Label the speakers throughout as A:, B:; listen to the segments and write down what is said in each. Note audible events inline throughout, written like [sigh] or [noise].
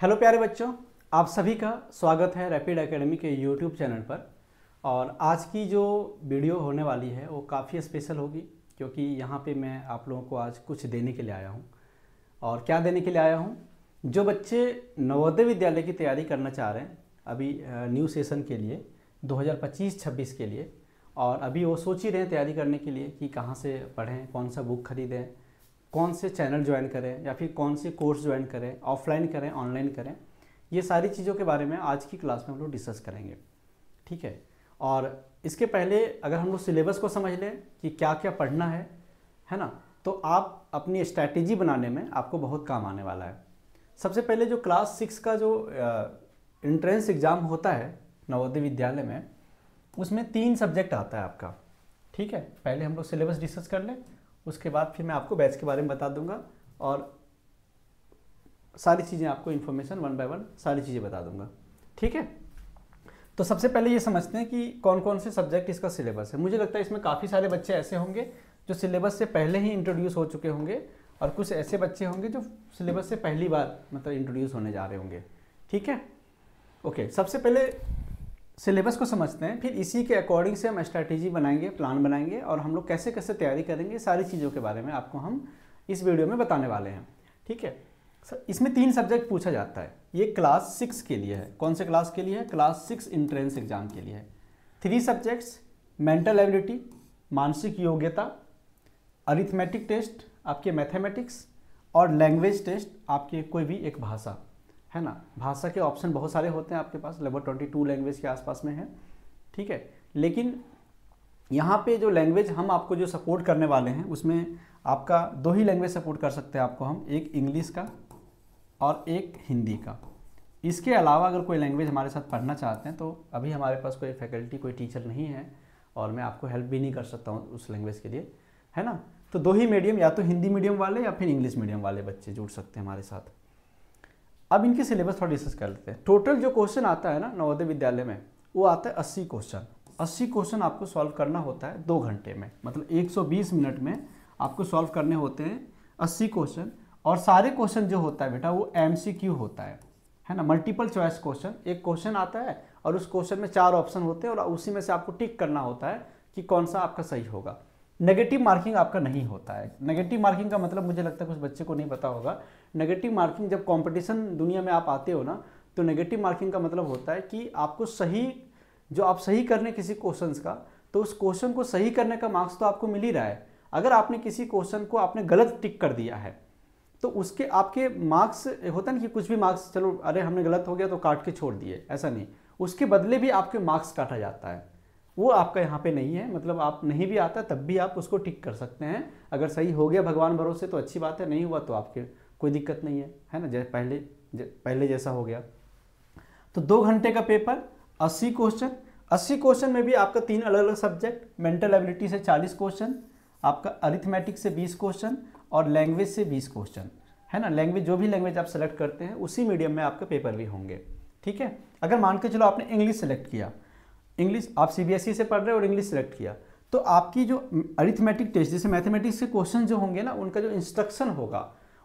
A: Hello प्यारे बच्चों आप सभी का स्वागत है रैपिड एकेडमी के यूट्यूब चैनल पर और आज की जो वीडियो होने वाली है वो काफ़ी स्पेशल होगी क्योंकि यहाँ पे मैं आप लोगों को आज कुछ देने के लिए आया हूँ और क्या देने के लिए आया हूँ जो बच्चे नवोदय विद्यालय की तैयारी करना चाह रहे हैं अभी न्यू सेशन के लिए दो हज़ार के लिए और अभी वो सोच ही रहे हैं तैयारी करने के लिए कि कहाँ से पढ़ें कौन सा बुक खरीदें कौन से चैनल ज्वाइन करें या फिर कौन से कोर्स ज्वाइन करें ऑफलाइन करें ऑनलाइन करें ये सारी चीज़ों के बारे में आज की क्लास में हम लोग डिस्कस करेंगे ठीक है और इसके पहले अगर हम लोग सिलेबस को समझ लें कि क्या क्या पढ़ना है है ना तो आप अपनी स्ट्रैटेजी बनाने में आपको बहुत काम आने वाला है सबसे पहले जो क्लास सिक्स का जो इंट्रेंस एग्ज़ाम होता है नवोदय विद्यालय में उसमें तीन सब्जेक्ट आता है आपका ठीक है पहले हम लोग सिलेबस डिस्कस कर लें उसके बाद फिर मैं आपको बैच के बारे में बता दूंगा और सारी चीज़ें आपको इन्फॉर्मेशन वन बाय वन सारी चीज़ें बता दूंगा ठीक है तो सबसे पहले ये समझते हैं कि कौन कौन से सब्जेक्ट इसका सिलेबस है मुझे लगता है इसमें काफ़ी सारे बच्चे ऐसे होंगे जो सिलेबस से पहले ही इंट्रोड्यूस हो चुके होंगे और कुछ ऐसे बच्चे होंगे जो सिलेबस से पहली बार मतलब इंट्रोड्यूस होने जा रहे होंगे ठीक है ओके सबसे पहले सिलेबस को समझते हैं फिर इसी के अकॉर्डिंग से हम स्ट्रैटेजी बनाएंगे प्लान बनाएंगे और हम लोग कैसे कैसे तैयारी करेंगे सारी चीज़ों के बारे में आपको हम इस वीडियो में बताने वाले हैं ठीक है इसमें तीन सब्जेक्ट पूछा जाता है ये क्लास सिक्स के लिए है कौन से क्लास के लिए है क्लास सिक्स इंट्रेंस एग्जाम के लिए है थ्री सब्जेक्ट्स मेंटल एबिलिटी मानसिक योग्यता अरिथमेटिक टेस्ट आपके मैथमेटिक्स और लैंग्वेज टेस्ट आपके कोई भी एक भाषा है ना भाषा के ऑप्शन बहुत सारे होते हैं आपके पास लगभग ट्वेंटी टू लैंग्वेज के आसपास में है ठीक है लेकिन यहाँ पे जो लैंग्वेज हम आपको जो सपोर्ट करने वाले हैं उसमें आपका दो ही लैंग्वेज सपोर्ट कर सकते हैं आपको हम एक इंग्लिश का और एक हिंदी का इसके अलावा अगर कोई लैंग्वेज हमारे साथ पढ़ना चाहते हैं तो अभी हमारे पास कोई फैकल्टी कोई टीचर नहीं है और मैं आपको हेल्प भी नहीं कर सकता हूँ उस लैंग्वेज के लिए है ना तो दो ही मीडियम या तो हिंदी मीडियम वाले या फिर इंग्लिश मीडियम वाले बच्चे जुड़ सकते हैं हमारे साथ अब इनके सिलेबस थोड़ा डिस्कस कर लेते हैं टोटल जो क्वेश्चन आता है ना नवोदय विद्यालय में वो आता है अस्सी क्वेश्चन अस्सी क्वेश्चन आपको सॉल्व करना होता है दो घंटे में मतलब एक मिनट में आपको सॉल्व करने होते हैं अस्सी क्वेश्चन और सारे क्वेश्चन जो होता है बेटा वो एम होता है है ना मल्टीपल चॉइस क्वेश्चन एक क्वेश्चन आता है और उस क्वेश्चन में चार ऑप्शन होते हैं और उसी में से आपको टिक करना होता है कि कौन सा आपका सही होगा नेगेटिव मार्किंग आपका नहीं होता है नेगेटिव मार्किंग का मतलब मुझे लगता है कुछ बच्चे को नहीं पता होगा नेगेटिव मार्किंग जब कंपटीशन दुनिया में आप आते हो ना तो नेगेटिव मार्किंग का मतलब होता है कि आपको सही जो आप सही करने किसी क्वेश्चन का तो उस क्वेश्चन को सही करने का मार्क्स तो आपको मिल ही रहा है अगर आपने किसी क्वेश्चन को आपने गलत टिक कर दिया है तो उसके आपके मार्क्स होता ना कि कुछ भी मार्क्स चलो अरे हमने गलत हो गया तो काट के छोड़ दिए ऐसा नहीं उसके बदले भी आपके मार्क्स काटा जाता है वो आपका यहाँ पे नहीं है मतलब आप नहीं भी आता तब भी आप उसको टिक कर सकते हैं अगर सही हो गया भगवान भरोसे तो अच्छी बात है नहीं हुआ तो आपके कोई दिक्कत नहीं है है ना जैसे पहले जै, पहले जैसा हो गया तो दो घंटे का पेपर अस्सी क्वेश्चन अस्सी क्वेश्चन में भी आपका तीन अलग अलग सब्जेक्ट मेंटल एबिलिटी से चालीस क्वेश्चन आपका अरिथमेटिक से बीस क्वेश्चन और लैंग्वेज से बीस क्वेश्चन है ना लैंग्वेज जो भी लैंग्वेज आप सेलेक्ट करते हैं उसी मीडियम में आपके पेपर भी होंगे ठीक है अगर मान के चलो आपने इंग्लिश सेलेक्ट किया इंग्लिश आप सीबीएसई e से पढ़ रहे हो और इंग्लिश सेलेक्ट किया तो आपकी जो अरिथमेटिक टेस्ट जैसे मैथमेटिक्स के क्वेश्चन जो होंगे ना उनका जो इंस्ट्रक्शन होगा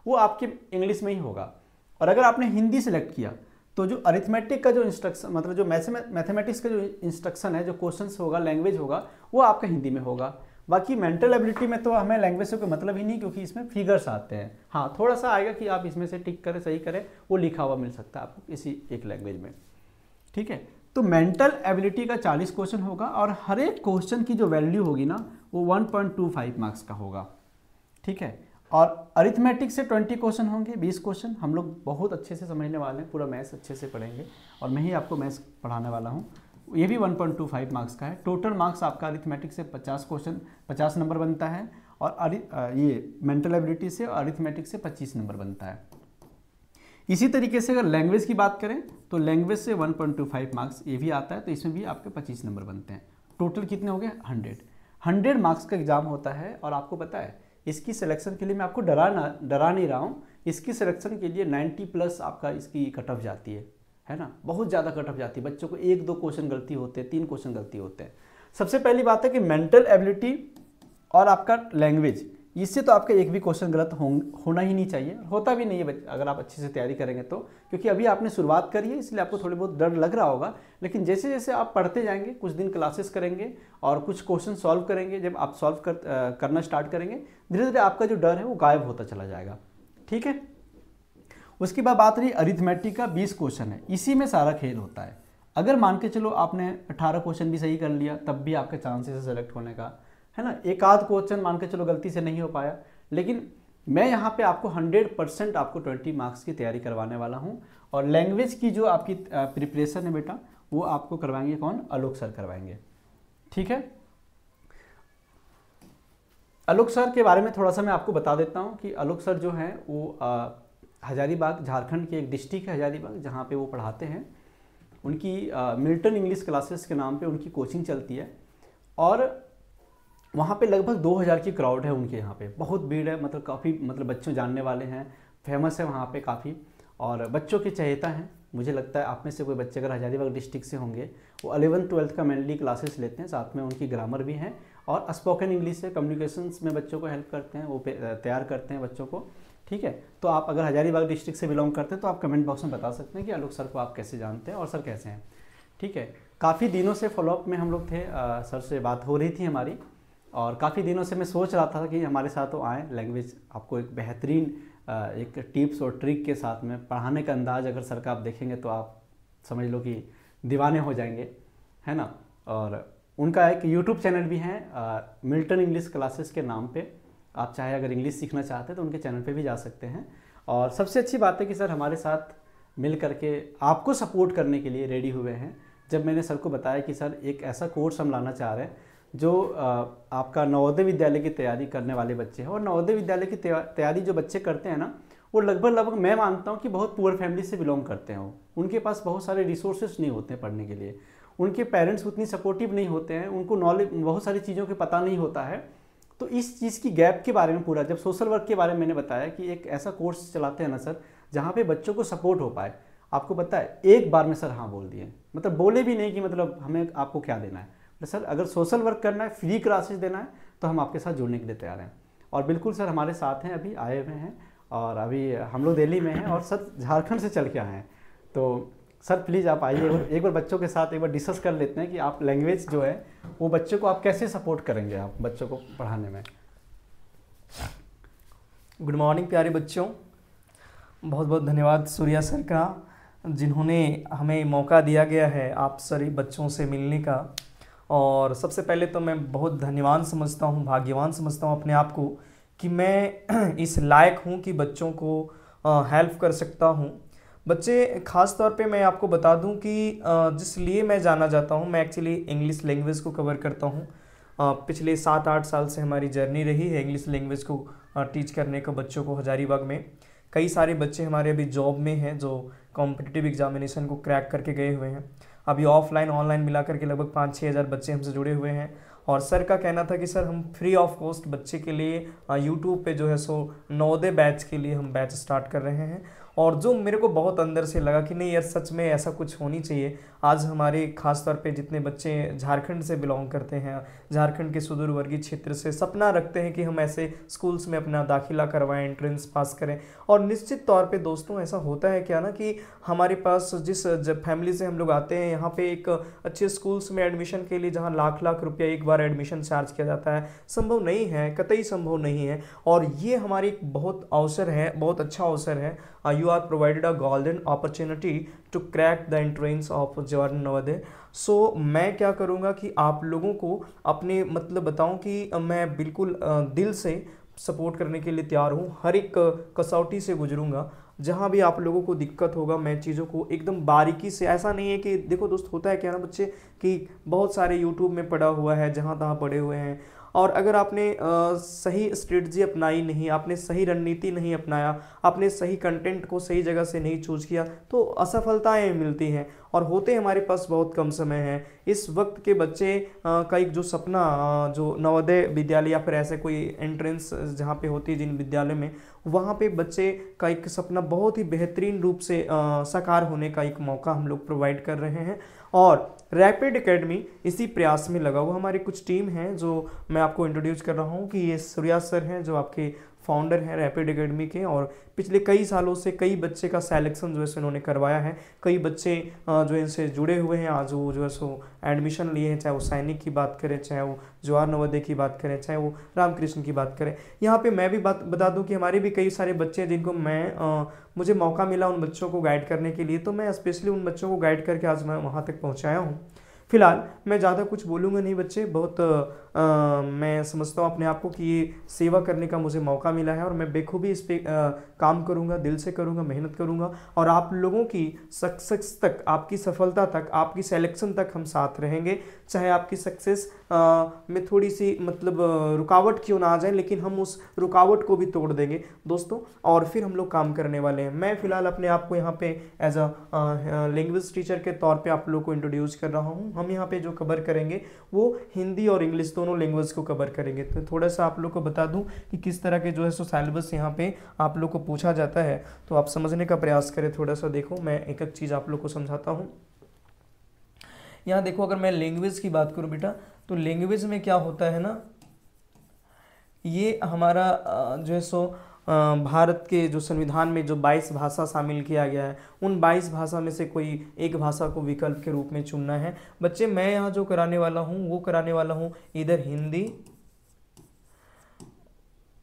A: वो आपके इंग्लिश में ही होगा और अगर आपने हिंदी सेलेक्ट किया तो जो अरिथमेटिक का जो इंस्ट्रक्शन मतलब जो मैथमेटिक्स का जो इंस्ट्रक्शन है जो क्वेश्चंस होगा लैंग्वेज होगा वो आपका हिंदी में होगा बाकी मेंटल एबिलिटी में तो हमें लैंग्वेज का मतलब ही नहीं क्योंकि इसमें फिगर्स आते हैं हाँ थोड़ा सा आएगा कि आप इसमें से टिक करें सही करें वो लिखा हुआ मिल सकता है आपको इसी एक लैंग्वेज में ठीक है तो मेंटल एबिलिटी का 40 क्वेश्चन होगा और हर एक क्वेश्चन की जो वैल्यू होगी ना वो 1.25 मार्क्स का होगा ठीक है और अरिथमेटिक से 20 क्वेश्चन होंगे 20 क्वेश्चन हम लोग बहुत अच्छे से समझने वाले हैं पूरा मैथ्स अच्छे से पढ़ेंगे और मैं ही आपको मैथ्स पढ़ाने वाला हूँ ये भी 1.25 मार्क्स का है टोटल मार्क्स आपका अरिथमेटिक से 50 क्वेश्चन 50 नंबर बनता है और ये मेंटल एबिलिटी से और अरिथमेटिक से 25 नंबर बनता है इसी तरीके से अगर लैंग्वेज की बात करें तो लैंग्वेज से 1.25 मार्क्स ये भी आता है तो इसमें भी आपके 25 नंबर बनते हैं टोटल कितने हो गए 100 100 मार्क्स का एग्ज़ाम होता है और आपको पता है इसकी सिलेक्शन के लिए मैं आपको डरा ना डरा नहीं रहा हूँ इसकी सिलेक्शन के लिए 90 प्लस आपका इसकी कट ऑफ जाती है है ना बहुत ज़्यादा कट ऑफ जाती है बच्चों को एक दो क्वेश्चन गलती होते हैं तीन क्वेश्चन गलती होते हैं सबसे पहली बात है कि मेंटल एबिलिटी और आपका लैंग्वेज इससे तो आपका एक भी क्वेश्चन गलत हो, होना ही नहीं चाहिए होता भी नहीं है अगर आप अच्छे से तैयारी करेंगे तो क्योंकि अभी आपने शुरुआत करी है इसलिए आपको थोड़े बहुत डर लग रहा होगा लेकिन जैसे जैसे आप पढ़ते जाएंगे कुछ दिन क्लासेस करेंगे और कुछ क्वेश्चन सॉल्व करेंगे जब आप सॉल्व कर, करना स्टार्ट करेंगे धीरे धीरे आपका जो डर है वो गायब होता चला जाएगा ठीक है उसके बाद बात रही अरिथमेटिक का बीस क्वेश्चन है इसी में सारा खेल होता है अगर मान के चलो आपने अट्ठारह क्वेश्चन भी सही कर लिया तब भी आपका चांसेस है सेलेक्ट होने का है ना एक आध क्वेश्चन मान के चलो गलती से नहीं हो पाया लेकिन मैं यहाँ पे आपको 100 परसेंट आपको 20 मार्क्स की तैयारी करवाने वाला हूँ और लैंग्वेज की जो आपकी प्रिपरेशन है बेटा वो आपको करवाएंगे कौन आलोक सर करवाएंगे ठीक है आलोक सर के बारे में थोड़ा सा मैं आपको बता देता हूँ कि आलोक सर जो हैं वो हजारीबाग झारखंड के एक डिस्ट्रिक्ट है हजारीबाग जहाँ पे वो पढ़ाते हैं उनकी मिल्टन इंग्लिश क्लासेस के नाम पर उनकी कोचिंग चलती है और वहाँ पे लगभग 2000 की क्राउड है उनके यहाँ पे बहुत भीड़ है मतलब काफ़ी मतलब बच्चों जानने वाले हैं फेमस है वहाँ पे काफ़ी और बच्चों की चहेता हैं मुझे लगता है आप में से कोई बच्चे अगर हजारीबाग डिस्ट्रिक्ट से होंगे वो अलेवन ट्वेल्थ का मेनली क्लासेस लेते हैं साथ में उनकी ग्रामर भी हैं और स्पोकन इंग्लिश से कम्युनिकेशन में बच्चों को हेल्प करते हैं वो तैयार करते हैं बच्चों को ठीक है तो आप अगर हजारीबाग डिस्ट्रिक्ट से बिलोंग करते हैं तो आप कमेंट बॉक्स में बता सकते हैं कि आलोक सर को आप कैसे जानते हैं और सर कैसे हैं ठीक है काफ़ी दिनों से फॉलोअप में हम लोग थे आ, सर से बात हो रही थी हमारी और काफ़ी दिनों से मैं सोच रहा था कि हमारे साथ वो आएँ लैंग्वेज आपको एक बेहतरीन एक टिप्स और ट्रिक के साथ में पढ़ाने का अंदाज अगर सर का आप देखेंगे तो आप समझ लो कि दीवाने हो जाएंगे है ना और उनका एक यूट्यूब चैनल भी है मिल्टन इंग्लिश क्लासेस के नाम पे आप चाहे अगर इंग्लिश सीखना चाहते हैं तो उनके चैनल पे भी जा सकते हैं और सबसे अच्छी बात है कि सर हमारे साथ मिल करके आपको सपोर्ट करने के लिए रेडी हुए हैं जब मैंने सर को बताया कि सर एक ऐसा कोर्स हम लाना चाह रहे हैं जो आपका नवोदय विद्यालय की तैयारी करने वाले बच्चे हैं और नवोदय विद्यालय की तैयारी जो बच्चे करते हैं ना वो लगभग लगभग मैं मानता हूँ कि बहुत पुअर फैमिली से बिलोंग करते हैं उनके पास बहुत सारे रिसोर्सेस नहीं होते हैं पढ़ने के लिए उनके पेरेंट्स उतनी सपोर्टिव नहीं होते हैं उनको नॉलेज बहुत सारी चीज़ों के पता नहीं होता है तो इस चीज़ की गैप के बारे में पूरा जब सोशल वर्क के बारे में मैंने बताया कि एक ऐसा कोर्स चलाते हैं ना सर जहाँ पे बच्चों को सपोर्ट हो पाए आपको पता है एक बार में सर हाँ बोल दिए मतलब बोले भी नहीं कि मतलब हमें आपको क्या देना है तो सर अगर सोशल वर्क करना है फ्री क्लासेस देना है तो हम आपके साथ जुड़ने के लिए तैयार हैं और बिल्कुल सर हमारे साथ हैं अभी आए हुए हैं और अभी हम लोग दिल्ली में हैं और सर झारखंड से चल के आए हैं तो सर प्लीज़ आप आइए एक बार बच्चों के साथ एक बार डिस्कस कर लेते हैं कि आप लैंग्वेज जो है वो बच्चों को आप कैसे सपोर्ट करेंगे आप बच्चों को पढ़ाने में गुड मॉर्निंग प्यारे बच्चों बहुत बहुत धन्यवाद
B: सूर्या सर का जिन्होंने हमें मौका दिया गया है आप सर बच्चों से मिलने का और सबसे पहले तो मैं बहुत धन्यवान समझता हूँ भाग्यवान समझता हूँ अपने आप को कि मैं [clears throat] इस लायक हूँ कि बच्चों को हेल्प कर सकता हूँ बच्चे ख़ास तौर पे मैं आपको बता दूँ कि जिस लिए मैं जाना जाता हूँ मैं एक्चुअली इंग्लिश लैंग्वेज को कवर करता हूँ पिछले सात आठ साल से हमारी जर्नी रही है इंग्लिश लैंग्वेज को टीच करने को बच्चों को हजारीबाग में कई सारे बच्चे हमारे अभी जॉब में हैं जो कॉम्पिटिटिव एग्जामिनेशन को क्रैक करके गए हुए हैं अभी ऑफलाइन ऑनलाइन मिला करके लगभग पाँच छः हज़ार बच्चे हमसे जुड़े हुए हैं और सर का कहना था कि सर हम फ्री ऑफ कॉस्ट बच्चे के लिए यूट्यूब पे जो है सो नौदे बैच के लिए हम बैच स्टार्ट कर रहे हैं और जो मेरे को बहुत अंदर से लगा कि नहीं यार सच में ऐसा कुछ होनी चाहिए आज हमारे खास तौर पे जितने बच्चे झारखंड से बिलोंग करते हैं झारखंड के सुदूरवर्गीय क्षेत्र से सपना रखते हैं कि हम ऐसे स्कूल्स में अपना दाखिला करवाएं एंट्रेंस पास करें और निश्चित तौर पर दोस्तों ऐसा होता है क्या ना कि हमारे पास जिस फैमिली से हम लोग आते हैं यहाँ पर एक अच्छे स्कूल्स में एडमिशन के लिए जहाँ लाख लाख रुपया एक बार एडमिशन चार्ज किया जाता है संभव नहीं है कतई संभव नहीं है और ये हमारे एक बहुत अवसर है बहुत अच्छा अवसर है uh, you are provided a golden opportunity to crack the entrance of Jawahar Navodaya so so, मैं क्या करूँगा कि आप लोगों को अपने मतलब बताऊँ कि uh, मैं बिल्कुल uh, दिल से सपोर्ट करने के लिए तैयार हूँ हर एक uh, कसौटी से गुजरूँगा जहाँ भी आप लोगों को दिक्कत होगा मैं चीज़ों को एकदम बारीकी से ऐसा नहीं है कि देखो दोस्त होता है क्या ना बच्चे कि बहुत सारे यूट्यूब में पढ़ा हुआ है जहाँ तहाँ पढ़े हुए हैं और अगर आपने सही स्ट्रेटजी अपनाई नहीं आपने सही रणनीति नहीं अपनाया आपने सही कंटेंट को सही जगह से नहीं चूज किया तो असफलताएं मिलती हैं और होते हमारे पास बहुत कम समय है इस वक्त के बच्चे का एक जो सपना जो नवोदय विद्यालय या फिर ऐसे कोई एंट्रेंस जहाँ पे होती है जिन विद्यालय में वहाँ पे बच्चे का एक सपना बहुत ही बेहतरीन रूप से साकार होने का एक मौका हम लोग प्रोवाइड कर रहे हैं और रैपिड एकेडमी इसी प्रयास में लगा हुआ हमारी कुछ टीम है जो मैं आपको इंट्रोड्यूस कर रहा हूँ कि ये सूर्या सर हैं जो आपके फाउंडर हैं रैपिड अकेडमी के और पिछले कई सालों से कई बच्चे का सेलेक्शन जो है सो इन्होंने करवाया है कई बच्चे जो इनसे जुड़े हुए हैं आज वो जो है सो एडमिशन लिए हैं चाहे वो सैनिक की बात करें चाहे वो जवाहर नवोदय की बात करें चाहे वो रामकृष्ण की बात करें यहाँ पे मैं भी बात बता दूँ कि हमारे भी कई सारे बच्चे हैं जिनको मैं आ, मुझे मौका मिला उन बच्चों को गाइड करने के लिए तो मैं स्पेशली उन बच्चों को गाइड करके आज मैं वहाँ तक पहुँचाया हूँ फिलहाल मैं ज़्यादा कुछ बोलूँगा नहीं बच्चे बहुत मैं समझता हूँ अपने आप को कि ये सेवा करने का मुझे मौका मिला है और मैं बेखूबी इस पर काम करूँगा दिल से करूँगा मेहनत करूँगा और आप लोगों की सक्सेस तक आपकी सफलता तक आपकी सेलेक्शन तक हम साथ रहेंगे चाहे आपकी सक्सेस में थोड़ी सी मतलब रुकावट क्यों ना आ जाए लेकिन हम उस रुकावट को भी तोड़ देंगे दोस्तों और फिर हम लोग काम करने वाले हैं मैं फ़िलहाल अपने आप को यहाँ पे एज अ लैंग्वेज टीचर के तौर पे आप लोग को इंट्रोड्यूस कर रहा हूँ हम यहाँ पे जो कवर करेंगे वो हिंदी और इंग्लिश दोनों लैंग्वेज को कवर करेंगे तो थोड़ा सा आप लोग को बता दूं कि किस तरह के जो है सो सिलेबस यहाँ पे आप लोग को पूछा जाता है तो आप समझने का प्रयास करें थोड़ा सा देखो मैं एक एक चीज़ आप लोग को समझाता हूँ यहाँ देखो अगर मैं लैंग्वेज की बात करूँ बेटा तो लैंग्वेज में क्या होता है ना ये हमारा जो है सो भारत के जो संविधान में जो 22 भाषा शामिल किया गया है उन 22 भाषा में से कोई एक भाषा को विकल्प के रूप में चुनना है बच्चे मैं यहाँ जो कराने वाला हूँ वो कराने वाला हूँ इधर हिंदी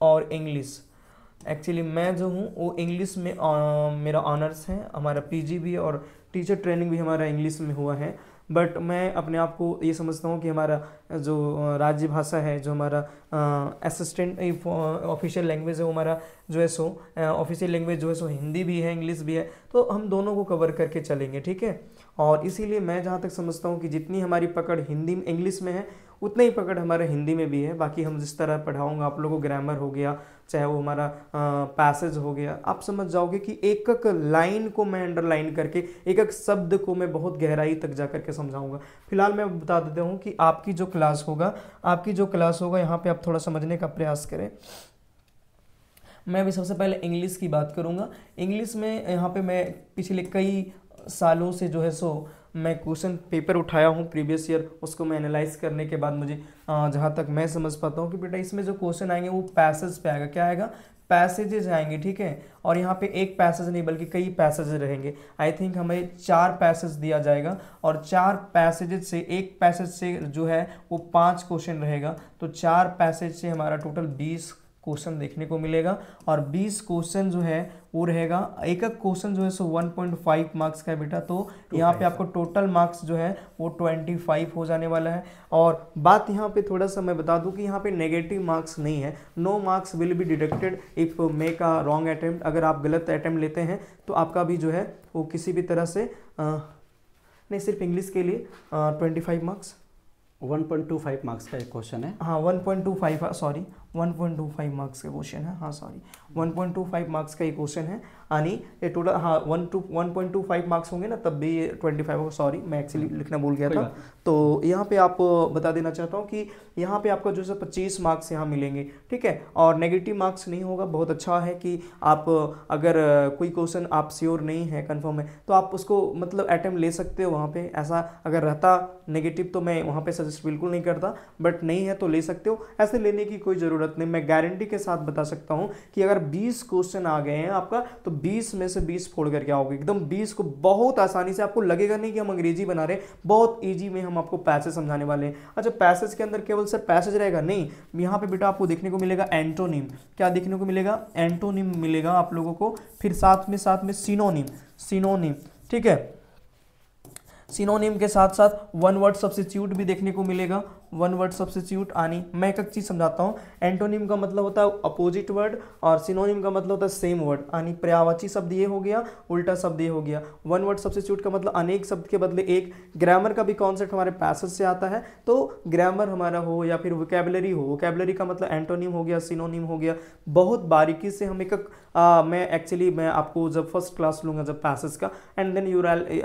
B: और इंग्लिश एक्चुअली मैं जो हूँ वो इंग्लिश में आ, मेरा ऑनर्स है हमारा पीजी भी और टीचर ट्रेनिंग भी हमारा इंग्लिश में हुआ है बट मैं अपने आप को ये समझता हूँ कि हमारा जो राज्य भाषा है जो हमारा असिस्टेंट ऑफिशियल लैंग्वेज है वो हमारा जो है सो ऑफिशियल लैंग्वेज जो है सो हिंदी भी है इंग्लिश भी है तो हम दोनों को कवर करके चलेंगे ठीक है और इसीलिए मैं जहाँ तक समझता हूँ कि जितनी हमारी पकड़ हिंदी में इंग्लिश में है उतनी ही पकड़ हमारे हिंदी में भी है बाकी हम जिस तरह पढ़ाऊँगा आप लोगों को ग्रामर हो गया चाहे वो हमारा पैसेज हो गया आप समझ जाओगे कि एक एक लाइन को मैं अंडरलाइन करके एक एक शब्द को मैं बहुत गहराई तक जा करके समझाऊंगा फिलहाल मैं बता देता हूँ कि आपकी जो क्लास होगा आपकी जो क्लास होगा यहाँ पर आप थोड़ा समझने का प्रयास करें मैं अभी सबसे पहले इंग्लिश की बात करूँगा इंग्लिश में यहाँ पे मैं पिछले कई सालों से जो है सो मैं क्वेश्चन पेपर उठाया हूँ प्रीवियस ईयर उसको मैं एनालाइज करने के बाद मुझे जहाँ तक मैं समझ पाता हूँ कि बेटा इसमें जो क्वेश्चन आएंगे वो पैसेज पे आएगा क्या आएगा पैसेजेज आएंगे ठीक है और यहाँ पे एक पैसेज नहीं बल्कि कई पैसेज रहेंगे आई थिंक हमें चार पैसेज दिया जाएगा और चार पैसेजेज से एक पैसेज से जो है वो पांच क्वेश्चन रहेगा तो चार पैसेज से हमारा टोटल बीस क्वेश्चन देखने को मिलेगा और 20 क्वेश्चन जो है वो रहेगा एक एक क्वेश्चन जो है सो 1.5 मार्क्स का है बेटा तो यहाँ पे आपको टोटल मार्क्स जो है वो 25 हो जाने वाला है और बात यहाँ पे थोड़ा सा मैं बता दूँ कि यहाँ पे नेगेटिव मार्क्स नहीं है no marks will be deducted if make a wrong attempt अगर आप गलत अटैम्प्ट लेते हैं तो आपका भी जो है वो किसी भी तरह से आ, नहीं सिर्फ इंग्लिश के लिए ट्वेंटी फाइव
A: मार्क्स 1.25 मार्क्स का एक क्वेश्चन है
B: हाँ 1.25 सॉरी 1.25 मार्क्स का क्वेश्चन है हाँ सॉरी 1.25 मार्क्स का ये क्वेश्चन है यानी ये टोटल हाँ one two one point two five marks होंगे ना तब भी ये ट्वेंटी फाइव सॉरी मैं एक्चुअली हम्म। लिखना भूल गया था तो यहाँ पे आप बता देना चाहता हूँ कि यहाँ पे आपका जो है पच्चीस मार्क्स यहाँ मिलेंगे ठीक है और नेगेटिव मार्क्स नहीं होगा बहुत अच्छा है कि आप अगर कोई क्वेश्चन आप श्योर नहीं है कन्फर्म है तो आप उसको मतलब अटैम्प ले सकते हो वहाँ पर ऐसा अगर रहता नेगेटिव तो मैं वहाँ पर सजेस्ट बिल्कुल नहीं करता बट नहीं है तो ले सकते हो ऐसे लेने की कोई ज़रूरत ज़रूरत नहीं मैं गारंटी के साथ बता सकता हूं कि अगर 20 क्वेश्चन आ गए हैं आपका तो 20 में से 20 फोड़ करके आओगे एकदम 20 को बहुत आसानी से आपको लगेगा नहीं कि हम अंग्रेजी बना रहे बहुत ईजी में हम आपको पैसेज समझाने वाले हैं अच्छा पैसेज के अंदर केवल सर पैसेज रहेगा नहीं यहाँ पर बेटा आपको देखने को मिलेगा एंटोनिम क्या देखने को मिलेगा एंटोनिम मिलेगा आप लोगों को फिर साथ में साथ में सिनोनिम सिनोनिम ठीक है सिनोनिम के साथ साथ वन वर्ड सब्सिट्यूट भी देखने को मिलेगा वन वर्ड सब्सिट्यूट आनी मैं एक चीज़ समझाता हूँ एंटोनिम का मतलब होता है अपोजिट वर्ड और सिनोनिम का मतलब होता है सेम वर्ड यानी पर्यावाची शब्द ये हो गया उल्टा शब्द ये हो गया वन वर्ड सब्सिट्यूट का मतलब अनेक शब्द के बदले एक ग्रामर का भी कॉन्सेप्ट हमारे पैसेज से आता है तो ग्रामर हमारा हो या फिर वोकेबलरी हो वोकेबलरी का मतलब एंटोनिम हो गया सिनोनिम हो गया बहुत बारीकी से हम एक आ, मैं एक्चुअली मैं आपको जब फर्स्ट क्लास लूँगा जब पैसेज का एंड देन यू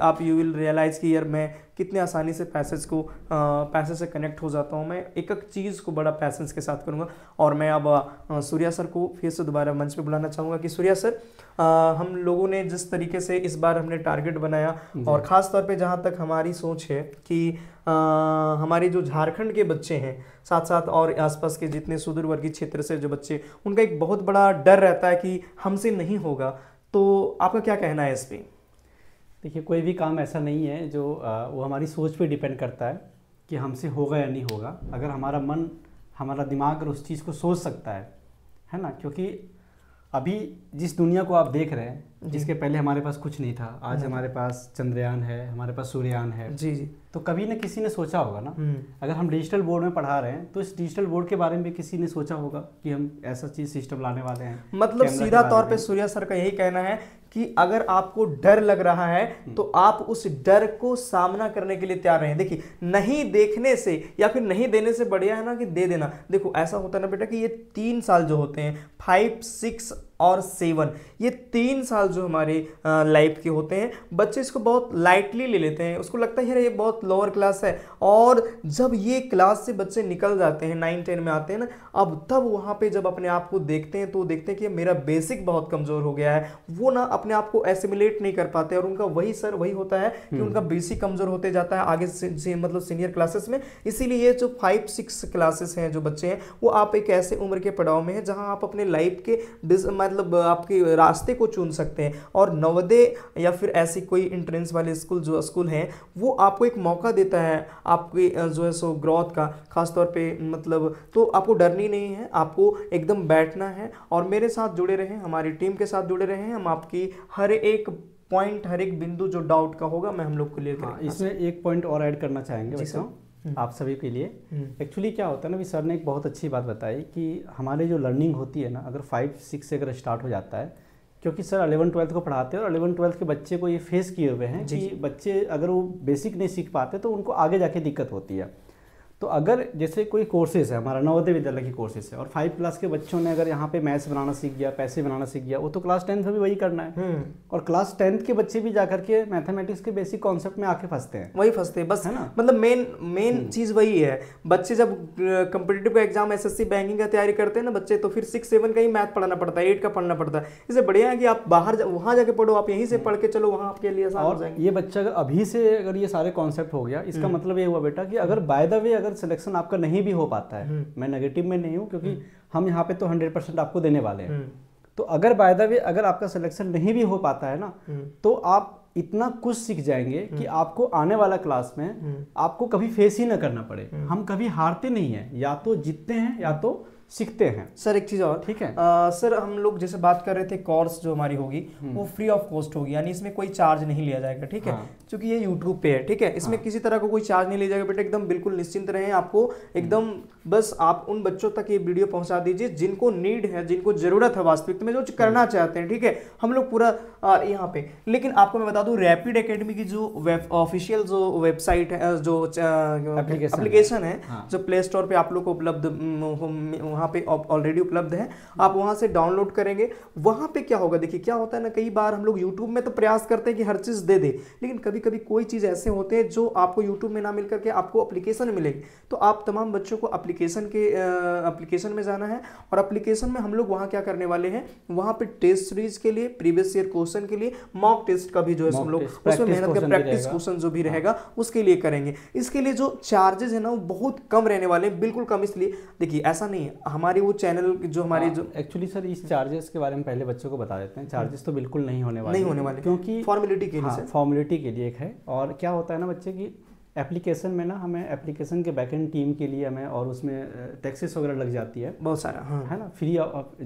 B: आप यू विल रियलाइज़ कि यार मैं कितने आसानी से पैसेज को पैसेज से कनेक्ट हो जाता हूँ मैं एक एक चीज़ को बड़ा पैसेंस के साथ करूँगा और मैं अब सूर्या सर को फिर से दोबारा मंच पर बुलाना चाहूँगा कि सूर्या सर आ, हम लोगों ने जिस तरीके से इस बार हमने टारगेट बनाया और ख़ास तौर पर जहाँ तक हमारी सोच है कि हमारे जो झारखंड के बच्चे हैं साथ साथ और आसपास के जितने सुदूरवर्गीय क्षेत्र से जो
A: बच्चे उनका एक बहुत बड़ा डर रहता है कि हमसे नहीं होगा तो आपका क्या कहना है इस पर देखिए कोई भी काम ऐसा नहीं है जो वो हमारी सोच पे डिपेंड करता है कि हमसे होगा या नहीं होगा अगर हमारा मन हमारा दिमाग अगर उस चीज़ को सोच सकता है है ना क्योंकि अभी जिस दुनिया को आप देख रहे हैं जिसके पहले हमारे पास कुछ नहीं था आज हमारे पास चंद्रयान है हमारे पास सूर्यान है जी जी तो कभी ना किसी ने सोचा होगा ना हम्म। अगर हम डिजिटल बोर्ड में पढ़ा रहे हैं तो इस डिजिटल बोर्ड के बारे में भी किसी ने सोचा होगा कि हम ऐसा चीज सिस्टम लाने वाले हैं मतलब सीधा तौर पे
B: सूर्या सर का यही कहना है कि अगर आपको डर लग रहा है हम्म। तो आप उस डर को सामना करने के लिए तैयार रहें देखिए नहीं देखने से या फिर नहीं देने से बढ़िया है ना कि दे देना देखो ऐसा होता है ना बेटा कि ये तीन साल जो होते हैं फाइव सिक्स और सेवन ये तीन साल जो हमारे लाइफ के होते हैं बच्चे इसको बहुत लाइटली ले लेते हैं उसको लगता है यार ये बहुत लोअर क्लास है और जब ये क्लास से बच्चे निकल जाते हैं नाइन टेन में आते हैं ना अब तब वहाँ पे जब अपने आप को देखते हैं तो देखते हैं कि मेरा बेसिक बहुत कमज़ोर हो गया है वो ना अपने आप को एसिमुलेट नहीं कर पाते और उनका वही सर वही होता है कि हम्म। उनका बेसिक कमज़ोर होते जाता है आगे से, से, मतलब सीनियर क्लासेस में इसीलिए ये जो फाइव सिक्स क्लासेस हैं जो बच्चे हैं वो आप एक ऐसे उम्र के पड़ाव में हैं जहाँ आप अपने लाइफ के मतलब आपके रास्ते को चुन सकते हैं और नवोदय या फिर ऐसी कोई इंट्रेंस वाले स्कूल जो स्कूल हैं वो आपको एक मौका देता है आपके जो है सो ग्रोथ का खासतौर पे मतलब तो आपको डरनी नहीं है आपको एकदम बैठना है और मेरे साथ जुड़े रहें हमारी टीम के साथ जुड़े रहें हम आपकी हर एक
A: पॉइंट हर एक बिंदु जो डाउट का होगा मैं हम लोग को लेकर हाँ, इसमें एक पॉइंट और ऐड करना चाहेंगे सर हम्म। आप सभी के लिए एक्चुअली हम्म। क्या होता है ना अभी सर ने एक बहुत अच्छी बात बताई कि हमारे जो लर्निंग होती है ना अगर फाइव सिक्स से अगर स्टार्ट हो जाता है क्योंकि सर अलेवन ट्वेल्थ को पढ़ाते हैं और अलेवन ट्वेल्थ के बच्चे को ये फेस किए हुए हैं कि बच्चे अगर वो बेसिक नहीं सीख पाते तो उनको आगे जाके दिक्कत होती है तो अगर जैसे कोई कोर्सेज है हमारा नवोदय विद्यालय की कोर्सेज है और फाइव क्लास के बच्चों ने अगर यहाँ पे मैथ्स बनाना सीख गया पैसे बनाना सीख गया वो तो क्लास टेंथ में भी वही करना है हम्म। और क्लास टेंथ के बच्चे भी जाकर के मैथमेटिक्स के बेसिक कॉन्सेप्ट में आके फंसते हैं वही फंसते हैं बस है ना मतलब मेन हम्म।
B: मेन चीज़ वही है बच्चे जब competitive exam S S banking का तैयारी करते हैं ना बच्चे तो फिर सिक्स सेवन का ही मैथ पढ़ाना पड़ता है एट का पढ़ना पड़ता है इससे बढ़िया है कि आप बाहर वहाँ जाके पढ़ो आप यहीं से हम्म। पढ़ के चलो वहाँ आपके लिए और
A: ये बच्चा अभी से अगर ये सारे कॉन्सेप्ट हो गया इसका मतलब ये हुआ बेटा कि अगर बाय द वे अगर अगर सिलेक्शन आपका नहीं भी हो पाता है हम्म। मैं नेगेटिव में नहीं हूँ क्योंकि हम्म। हम यहाँ पे तो हंड्रेड परसेंट आपको देने वाले हैं हम्म। तो अगर बाय द वे अगर आपका सिलेक्शन नहीं भी हो पाता है ना तो आप इतना कुछ सीख जाएंगे कि आपको आने वाला क्लास में आपको कभी फेस ही ना करना पड़े हम कभी हारते नहीं है या तो जीतते हैं या तो सीखते हैं सर एक चीज़ और ठीक है आ, सर हम लोग जैसे बात कर रहे थे कोर्स जो हमारी होगी हम्म। वो फ्री ऑफ कॉस्ट होगी यानी
B: इसमें कोई चार्ज नहीं लिया जाएगा ठीक है हाँ। क्योंकि ये यूट्यूब पे है ठीक है इसमें हाँ। किसी तरह का को कोई चार्ज नहीं लिया जाएगा बेटा एकदम बिल्कुल निश्चिंत रहें आपको एकदम हम्म। बस आप उन बच्चों तक ये वीडियो पहुंचा दीजिए जिनको नीड है जिनको ज़रूरत है वास्तविक में जो करना हम्म। चाहते हैं ठीक है हम लोग पूरा यहाँ पे लेकिन आपको मैं बता दूँ रैपिड अकेडमी की जो वेब ऑफिशियल जो वेबसाइट है जो एप्लीकेशन है हाँ। जो प्ले स्टोर पर आप लोग को उपलब्ध यहाँ पे ऑलरेडी उपलब्ध है आप वहाँ से डाउनलोड करेंगे वहाँ पे क्या होगा देखिए क्या होता है ना कई बार हम लोग यूट्यूब में तो प्रयास करते हैं कि हर चीज़ दे दे लेकिन कभी कभी कोई चीज़ ऐसे होते हैं जो आपको यूट्यूब में ना मिल करके आपको अप्लीकेशन मिलेगी तो आप तमाम बच्चों को अप्लीकेशन के अप्लीकेशन में जाना है और अप्लीकेशन में हम लोग वहाँ क्या करने वाले हैं वहाँ पर टेस्ट सीरीज के लिए प्रीवियस ईयर क्वेश्चन के लिए मॉक टेस्ट का भी जो है हम लोग उसमें मेहनत का प्रैक्टिस क्वेश्चन जो भी हाँ। रहेगा उसके लिए करेंगे इसके लिए जो चार्जेज है ना वो बहुत कम रहने वाले बिल्कुल कम इसलिए देखिए ऐसा नहीं है हमारी वो चैनल जो हमारे हाँ, जो
A: एक्चुअली सर इस चार्जेस के बारे में पहले बच्चों को बता देते हैं चार्जेस तो बिल्कुल नहीं होने वाले नहीं होने वाले क्योंकि फॉर्मेलिटी के लिए फॉर्मेलिटी हाँ, के लिए एक है और क्या होता है ना बच्चे की एप्लीकेशन में ना हमें एप्लीकेशन के बैकएंड टीम के लिए हमें और उसमें टैक्सेस वगैरह लग जाती है बहुत सारा हाँ है ना फ्री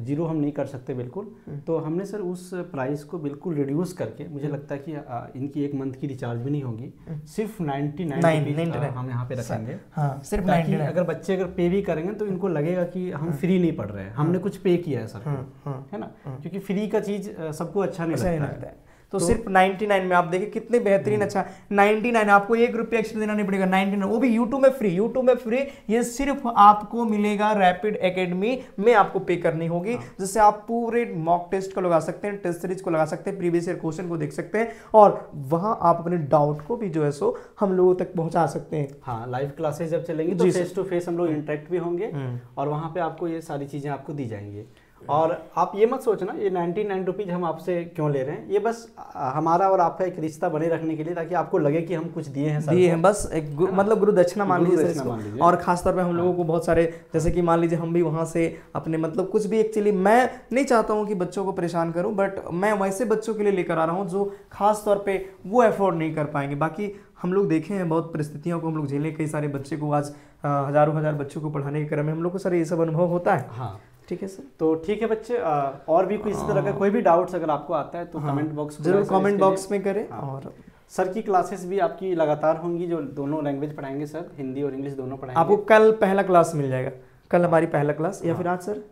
A: जीरो हम नहीं कर सकते बिल्कुल हम्म। तो हमने सर उस प्राइस को बिल्कुल रिड्यूस करके मुझे हम्म। लगता है कि आ, इनकी एक मंथ की रिचार्ज भी नहीं होगी हम्म। सिर्फ नाइनटी नाइन हम यहाँ पे रखेंगे हाँ, सिर्फ अगर बच्चे अगर पे भी करेंगे तो इनको लगेगा कि हम फ्री हाँ। नहीं पढ़ रहे हैं हमने हाँ। कुछ पे किया है सर हाँ, है ना क्योंकि फ्री का चीज़ सबको अच्छा नहीं लगता है तो, तो सिर्फ
B: 99 में आप देखिए कितने बेहतरीन हम्म। अच्छा 99 आपको एक रुपया एक्स्ट्रा देना नहीं पड़ेगा 99 वो भी यूट्यूब में फ्री यूट्यूब में फ्री ये सिर्फ आपको मिलेगा रैपिड एकेडमी में आपको पे करनी होगी हाँ। जिससे आप पूरे मॉक टेस्ट को लगा सकते हैं टेस्ट सीरीज को लगा सकते हैं प्रीवियस ईयर क्वेश्चन को देख सकते हैं और वहाँ आप अपने डाउट को भी जो है सो हम लोगों तक पहुँचा सकते हैं
A: हाँ लाइव क्लासेज जब चलेंगी तो फेस टू फेस हम लोग इंटरेक्ट भी होंगे हम्म। और वहाँ पर आपको ये सारी चीज़ें आपको दी जाएंगी और आप ये मत सोचना ये नाइन्टी नाइन रुपीज़ हम आपसे क्यों ले रहे हैं ये बस हमारा और आपका एक रिश्ता बने रखने के लिए ताकि आपको लगे कि हम कुछ दिए हैं दिए हैं बस एक गुरु, मतलब गुरु दक्षिणा मान लीजिए और
B: खासतौर पर हम हाँ। लोगों को बहुत सारे जैसे कि मान लीजिए हम भी वहाँ से अपने मतलब कुछ भी एक्चुअली मैं नहीं चाहता हूँ कि बच्चों को परेशान करूँ बट मैं वैसे बच्चों के लिए लेकर आ रहा हूँ जो खासतौर पर वो एफोर्ड नहीं कर पाएंगे बाकी हम लोग देखे हैं बहुत परिस्थितियों को हम लोग झेले कई सारे बच्चे को आज हज़ारों हज़ार बच्चों को पढ़ाने के क्रम में हम लोग को सर ये सब अनुभव होता है हाँ ठीक है सर
A: तो ठीक है बच्चे आ, और भी कोई इसी तरह का हाँ। कोई भी डाउट्स अगर आपको आता है तो कमेंट हाँ। बॉक्स जरूर कमेंट बॉक्स में करें हाँ। और सर की क्लासेस भी आपकी लगातार होंगी जो दोनों लैंग्वेज पढ़ाएंगे सर हिंदी और इंग्लिश दोनों पढ़ाएंगे आपको
B: कल पहला क्लास मिल जाएगा कल हमारी पहला क्लास या फिर आज सर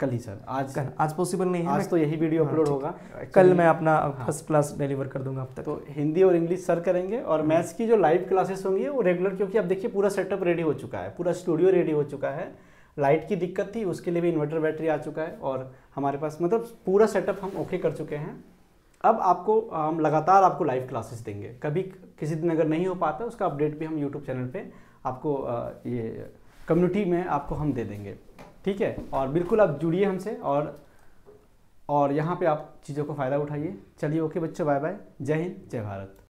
A: कल ही सर आज कल आज पॉसिबल नहीं है आज तो यही वीडियो अपलोड होगा कल मैं अपना फर्स्ट क्लास डिलीवर कर दूंगा अब तक तो हिंदी और इंग्लिश सर करेंगे और मैथ्स की जो लाइव क्लासेस होंगी वो रेगुलर क्योंकि आप देखिए पूरा सेटअप रेडी हो चुका है पूरा स्टूडियो रेडी हो चुका है लाइट की दिक्कत थी उसके लिए भी इन्वर्टर बैटरी आ चुका है और हमारे पास मतलब पूरा सेटअप हम ओके कर चुके हैं अब आपको हम लगातार आपको लाइव क्लासेस देंगे कभी किसी दिन अगर नहीं हो पाता उसका अपडेट भी हम यूट्यूब चैनल पे आपको ये कम्युनिटी में आपको हम दे देंगे ठीक है और बिल्कुल आप जुड़िए हमसे और और यहाँ पे आप चीज़ों को फ़ायदा उठाइए चलिए ओके बच्चों बाय बाय जय हिंद जय भारत